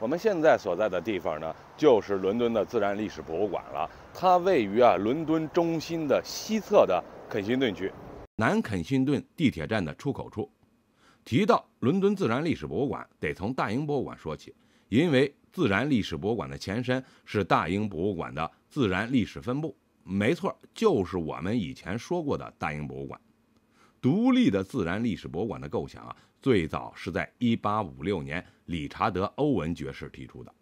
我们现在所在的地方呢，就是伦敦的自然历史博物馆了。它位于啊伦敦中心的西侧的肯辛顿区，南肯辛顿地铁站的出口处。提到伦敦自然历史博物馆，得从大英博物馆说起，因为自然历史博物馆的前身是大英博物馆的自然历史分部。没错，就是我们以前说过的大英博物馆。独立的自然历史博物馆的构想啊。最早是在一八五六年，理查德·欧文爵士提出的。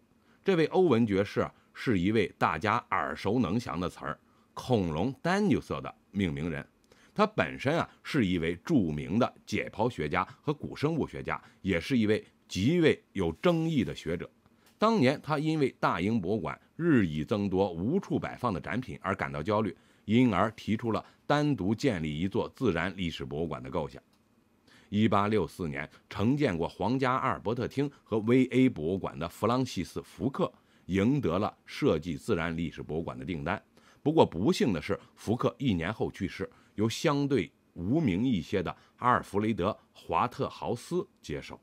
这位欧文爵士是一位大家耳熟能详的词儿——恐龙“丹尼瑟”的命名人。他本身啊是一位著名的解剖学家和古生物学家，也是一位极为有争议的学者。当年他因为大英博物馆日益增多、无处摆放的展品而感到焦虑，因而提出了单独建立一座自然历史博物馆的构想。一八六四年，承建过皇家阿尔伯特厅和 V&A 博物馆的弗朗西斯·福克赢得了设计自然历史博物馆的订单。不过，不幸的是，福克一年后去世，由相对无名一些的阿尔弗雷德·华特豪斯接手。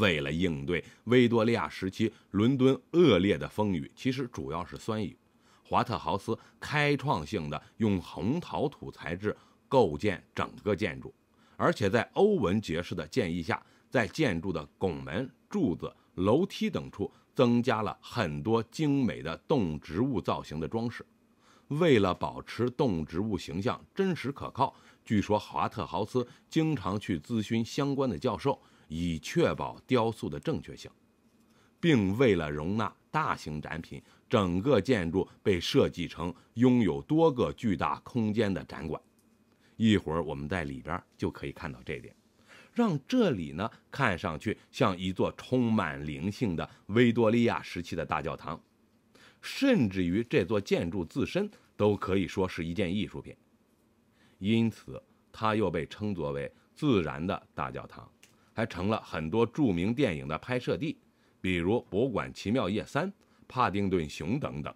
为了应对维多利亚时期伦敦恶劣的风雨（其实主要是酸雨），华特豪斯开创性地用红陶土材质构建整个建筑。而且在欧文爵士的建议下，在建筑的拱门、柱子、楼梯等处增加了很多精美的动植物造型的装饰。为了保持动植物形象真实可靠，据说华特豪斯经常去咨询相关的教授，以确保雕塑的正确性。并为了容纳大型展品，整个建筑被设计成拥有多个巨大空间的展馆。一会儿我们在里边就可以看到这点，让这里呢看上去像一座充满灵性的维多利亚时期的大教堂，甚至于这座建筑自身都可以说是一件艺术品，因此它又被称作为“自然的大教堂”，还成了很多著名电影的拍摄地，比如《博物馆奇妙夜三》《帕丁顿熊》等等。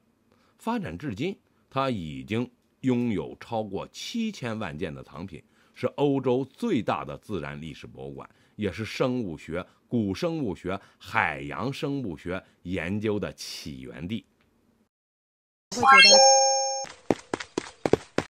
发展至今，它已经。拥有超过七千万件的藏品，是欧洲最大的自然历史博物馆，也是生物学、古生物学、海洋生物学研究的起源地。